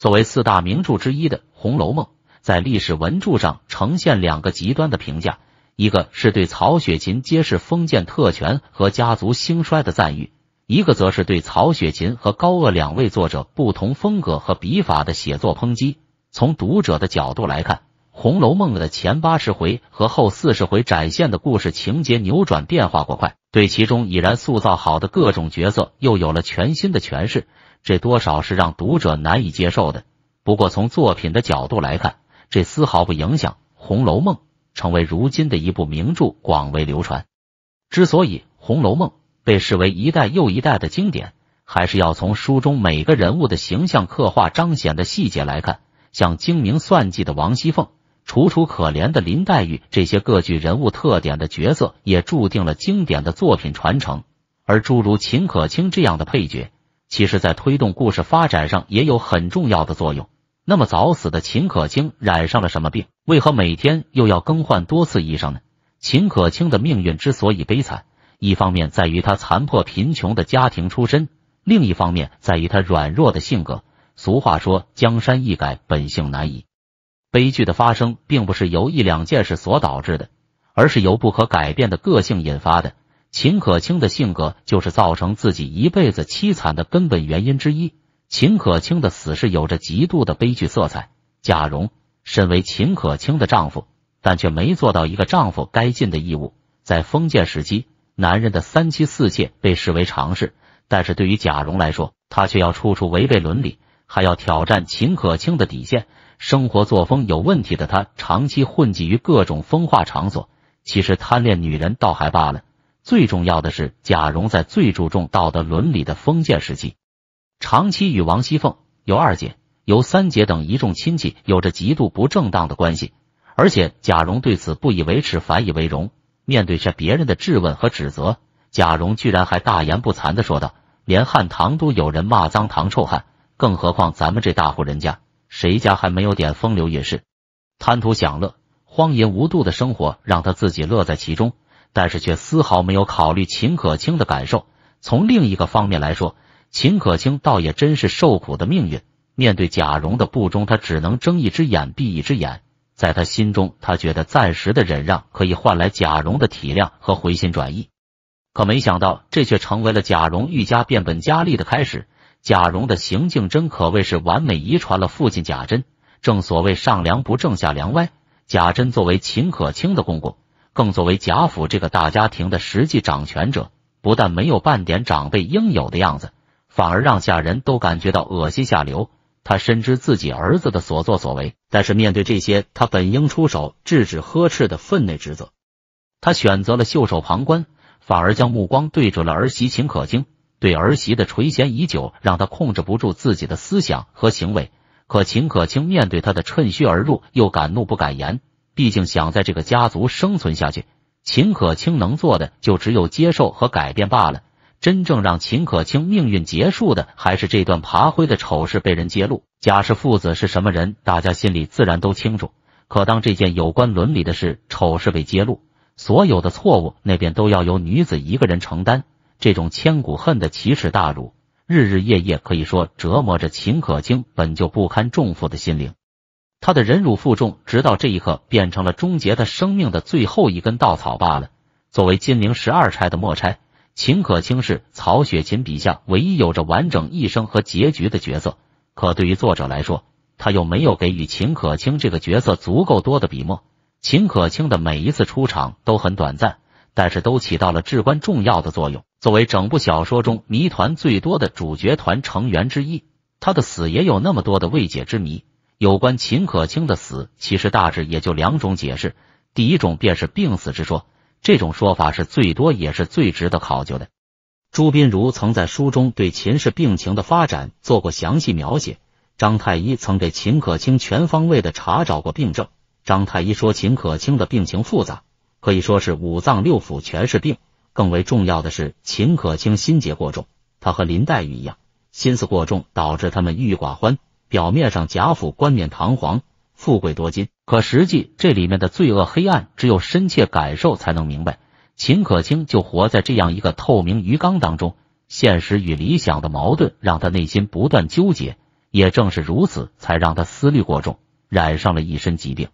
作为四大名著之一的《红楼梦》，在历史文著上呈现两个极端的评价：一个是对曹雪芹揭示封建特权和家族兴衰的赞誉；一个则是对曹雪芹和高鹗两位作者不同风格和笔法的写作抨击。从读者的角度来看，《红楼梦》的前八十回和后四十回展现的故事情节扭转变化过快，对其中已然塑造好的各种角色又有了全新的诠释。这多少是让读者难以接受的。不过，从作品的角度来看，这丝毫不影响《红楼梦》成为如今的一部名著，广为流传。之所以《红楼梦》被视为一代又一代的经典，还是要从书中每个人物的形象刻画彰显的细节来看。像精明算计的王熙凤、楚楚可怜的林黛玉这些各具人物特点的角色，也注定了经典的作品传承。而诸如秦可卿这样的配角。其实在推动故事发展上也有很重要的作用。那么早死的秦可卿染上了什么病？为何每天又要更换多次医生呢？秦可卿的命运之所以悲惨，一方面在于他残破贫穷的家庭出身，另一方面在于他软弱的性格。俗话说，江山易改，本性难移。悲剧的发生并不是由一两件事所导致的，而是由不可改变的个性引发的。秦可卿的性格就是造成自己一辈子凄惨的根本原因之一。秦可卿的死是有着极度的悲剧色彩。贾蓉身为秦可卿的丈夫，但却没做到一个丈夫该尽的义务。在封建时期，男人的三妻四妾被视为常事，但是对于贾蓉来说，他却要处处违背伦理，还要挑战秦可卿的底线。生活作风有问题的他，长期混迹于各种风化场所，其实贪恋女人倒还罢了。最重要的是，贾蓉在最注重道德伦理的封建时期，长期与王熙凤、尤二姐、尤三姐等一众亲戚有着极度不正当的关系，而且贾蓉对此不以为耻，反以为荣。面对着别人的质问和指责，贾蓉居然还大言不惭的说道：“连汉唐都有人骂脏唐臭汉，更何况咱们这大户人家，谁家还没有点风流韵事？贪图享乐、荒淫无度的生活，让他自己乐在其中。”但是却丝毫没有考虑秦可卿的感受。从另一个方面来说，秦可卿倒也真是受苦的命运。面对贾蓉的不忠，他只能睁一只眼闭一只眼。在他心中，他觉得暂时的忍让可以换来贾蓉的体谅和回心转意。可没想到，这却成为了贾蓉愈加变本加厉的开始。贾蓉的行径真可谓是完美遗传了父亲贾珍。正所谓上梁不正下梁歪，贾珍作为秦可卿的公公。更作为贾府这个大家庭的实际掌权者，不但没有半点长辈应有的样子，反而让下人都感觉到恶心下流。他深知自己儿子的所作所为，但是面对这些，他本应出手制止呵斥的分内职责，他选择了袖手旁观，反而将目光对准了儿媳秦可卿。对儿媳的垂涎已久，让他控制不住自己的思想和行为。可秦可卿面对他的趁虚而入，又敢怒不敢言。毕竟想在这个家族生存下去，秦可卿能做的就只有接受和改变罢了。真正让秦可卿命运结束的，还是这段爬灰的丑事被人揭露。贾氏父子是什么人，大家心里自然都清楚。可当这件有关伦理的事丑事被揭露，所有的错误那边都要由女子一个人承担。这种千古恨的奇耻大辱，日日夜夜可以说折磨着秦可卿本就不堪重负的心灵。他的忍辱负重，直到这一刻变成了终结他生命的最后一根稻草罢了。作为金陵十二钗的末钗，秦可卿是曹雪芹笔下唯一有着完整一生和结局的角色。可对于作者来说，他又没有给予秦可卿这个角色足够多的笔墨。秦可卿的每一次出场都很短暂，但是都起到了至关重要的作用。作为整部小说中谜团最多的主角团成员之一，他的死也有那么多的未解之谜。有关秦可卿的死，其实大致也就两种解释。第一种便是病死之说，这种说法是最多也是最值得考究的。朱宾如曾在书中对秦氏病情的发展做过详细描写，张太医曾给秦可卿全方位的查找过病症。张太医说秦可卿的病情复杂，可以说是五脏六腑全是病。更为重要的是，秦可卿心结过重，他和林黛玉一样，心思过重，导致他们郁郁寡欢。表面上贾府冠冕堂皇、富贵多金，可实际这里面的罪恶黑暗，只有深切感受才能明白。秦可卿就活在这样一个透明鱼缸当中，现实与理想的矛盾让他内心不断纠结，也正是如此，才让他思虑过重，染上了一身疾病。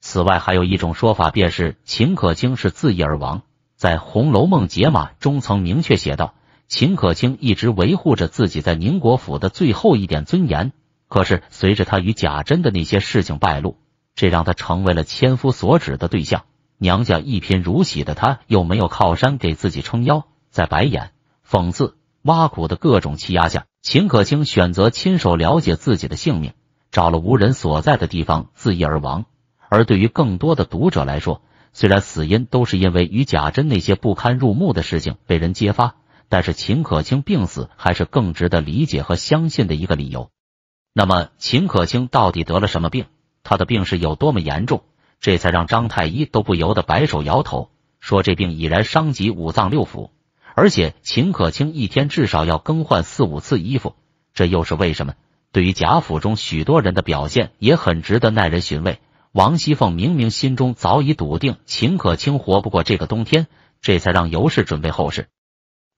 此外，还有一种说法便是秦可卿是自缢而亡。在《红楼梦解码》中曾明确写道，秦可卿一直维护着自己在宁国府的最后一点尊严。可是随着他与贾珍的那些事情败露，这让他成为了千夫所指的对象。娘家一贫如洗的他，又没有靠山给自己撑腰，在白眼、讽刺、挖苦的各种欺压下，秦可卿选择亲手了解自己的性命，找了无人所在的地方自缢而亡。而对于更多的读者来说，虽然死因都是因为与贾珍那些不堪入目的事情被人揭发，但是秦可卿病死还是更值得理解和相信的一个理由。那么秦可卿到底得了什么病？他的病是有多么严重？这才让张太医都不由得摆手摇头，说这病已然伤及五脏六腑，而且秦可卿一天至少要更换四五次衣服，这又是为什么？对于贾府中许多人的表现也很值得耐人寻味。王熙凤明明心中早已笃定秦可卿活不过这个冬天，这才让尤氏准备后事。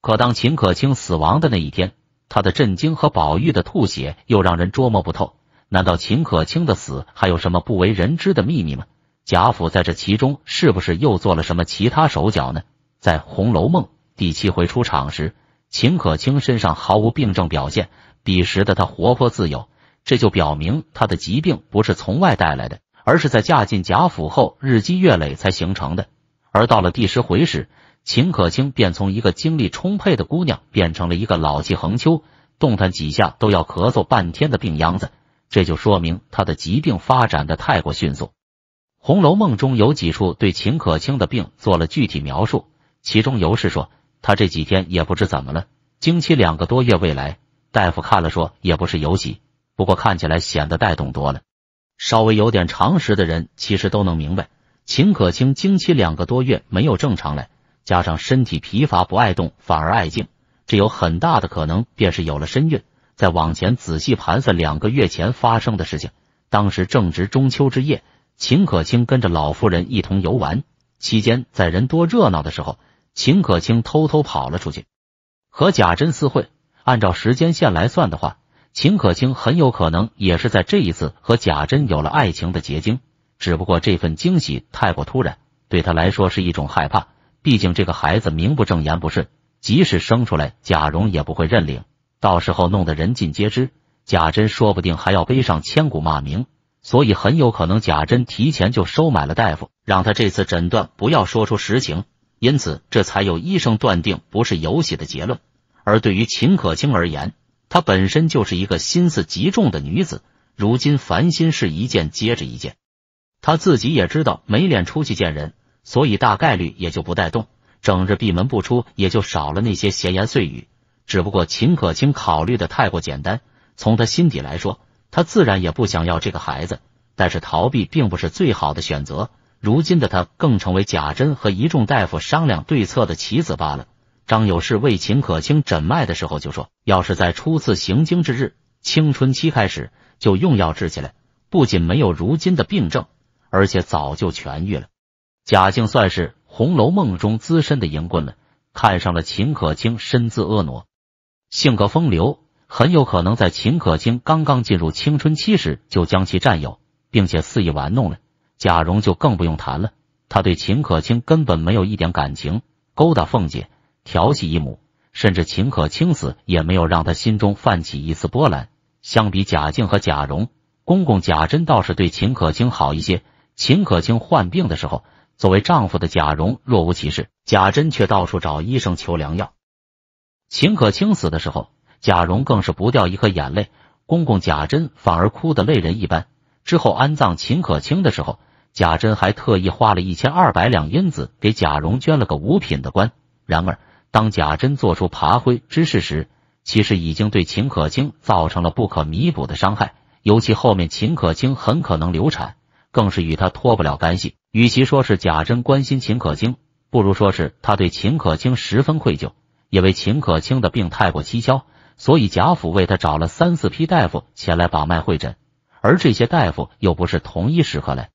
可当秦可卿死亡的那一天。他的震惊和宝玉的吐血又让人捉摸不透，难道秦可卿的死还有什么不为人知的秘密吗？贾府在这其中是不是又做了什么其他手脚呢？在《红楼梦》第七回出场时，秦可卿身上毫无病症表现，彼时的他活泼自由，这就表明他的疾病不是从外带来的，而是在嫁进贾府后日积月累才形成的。而到了第十回时，秦可卿便从一个精力充沛的姑娘变成了一个老气横秋、动弹几下都要咳嗽半天的病秧子，这就说明她的疾病发展的太过迅速。《红楼梦》中有几处对秦可卿的病做了具体描述，其中尤氏说：“她这几天也不知怎么了，经期两个多月未来，大夫看了说也不是有喜，不过看起来显得带动多了。稍微有点常识的人其实都能明白，秦可卿经期两个多月没有正常来。”加上身体疲乏不爱动，反而爱静，这有很大的可能便是有了身孕。再往前仔细盘算两个月前发生的事情，当时正值中秋之夜，秦可卿跟着老夫人一同游玩，期间在人多热闹的时候，秦可卿偷偷跑了出去，和贾珍私会。按照时间线来算的话，秦可卿很有可能也是在这一次和贾珍有了爱情的结晶。只不过这份惊喜太过突然，对他来说是一种害怕。毕竟这个孩子名不正言不顺，即使生出来，贾蓉也不会认领。到时候弄得人尽皆知，贾珍说不定还要背上千古骂名。所以很有可能贾珍提前就收买了大夫，让他这次诊断不要说出实情。因此，这才有医生断定不是有喜的结论。而对于秦可卿而言，她本身就是一个心思极重的女子，如今烦心事一件接着一件，她自己也知道没脸出去见人。所以大概率也就不带动，整日闭门不出，也就少了那些闲言碎语。只不过秦可卿考虑的太过简单，从他心底来说，他自然也不想要这个孩子。但是逃避并不是最好的选择，如今的他更成为贾珍和一众大夫商量对策的棋子罢了。张有事为秦可卿诊脉的时候就说，要是在初次行经之日，青春期开始就用药治起来，不仅没有如今的病症，而且早就痊愈了。贾静算是《红楼梦》中资深的淫棍了，看上了秦可卿，身姿婀娜，性格风流，很有可能在秦可卿刚刚进入青春期时就将其占有，并且肆意玩弄了。贾蓉就更不用谈了，他对秦可卿根本没有一点感情，勾搭凤姐，调戏姨母，甚至秦可卿死也没有让他心中泛起一丝波澜。相比贾静和贾蓉，公公贾珍倒是对秦可卿好一些。秦可卿患病的时候。作为丈夫的贾蓉若无其事，贾珍却到处找医生求良药。秦可卿死的时候，贾蓉更是不掉一颗眼泪，公公贾珍反而哭得泪人一般。之后安葬秦可卿的时候，贾珍还特意花了一千二百两银子给贾蓉捐了个五品的官。然而，当贾珍做出扒灰之事时，其实已经对秦可卿造成了不可弥补的伤害。尤其后面秦可卿很可能流产，更是与他脱不了干系。与其说是贾珍关心秦可卿，不如说是他对秦可卿十分愧疚，因为秦可卿的病太过蹊跷，所以贾府为他找了三四批大夫前来把脉会诊，而这些大夫又不是同一时刻来，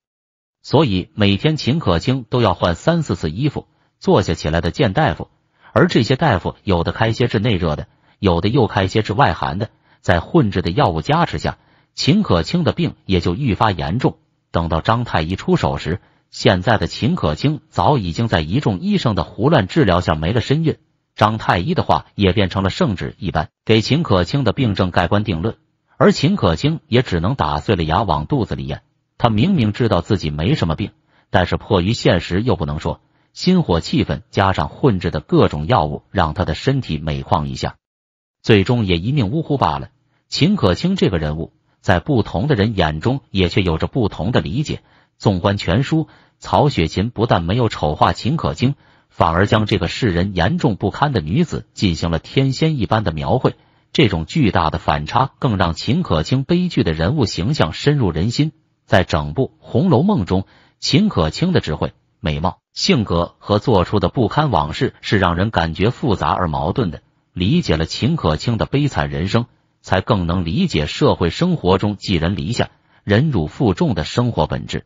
所以每天秦可卿都要换三四次衣服，坐下起来的见大夫，而这些大夫有的开些治内热的，有的又开些治外寒的，在混治的药物加持下，秦可卿的病也就愈发严重，等到张太医出手时。现在的秦可卿早已经在一众医生的胡乱治疗下没了身孕，张太医的话也变成了圣旨一般，给秦可卿的病症盖棺定论，而秦可卿也只能打碎了牙往肚子里咽。他明明知道自己没什么病，但是迫于现实又不能说，心火气愤加上混制的各种药物，让他的身体每况愈下，最终也一命呜呼罢了。秦可卿这个人物，在不同的人眼中也却有着不同的理解。纵观全书，曹雪芹不但没有丑化秦可卿，反而将这个世人严重不堪的女子进行了天仙一般的描绘。这种巨大的反差，更让秦可卿悲剧的人物形象深入人心。在整部《红楼梦》中，秦可卿的智慧、美貌、性格和做出的不堪往事，是让人感觉复杂而矛盾的。理解了秦可卿的悲惨人生，才更能理解社会生活中寄人篱下、忍辱负重的生活本质。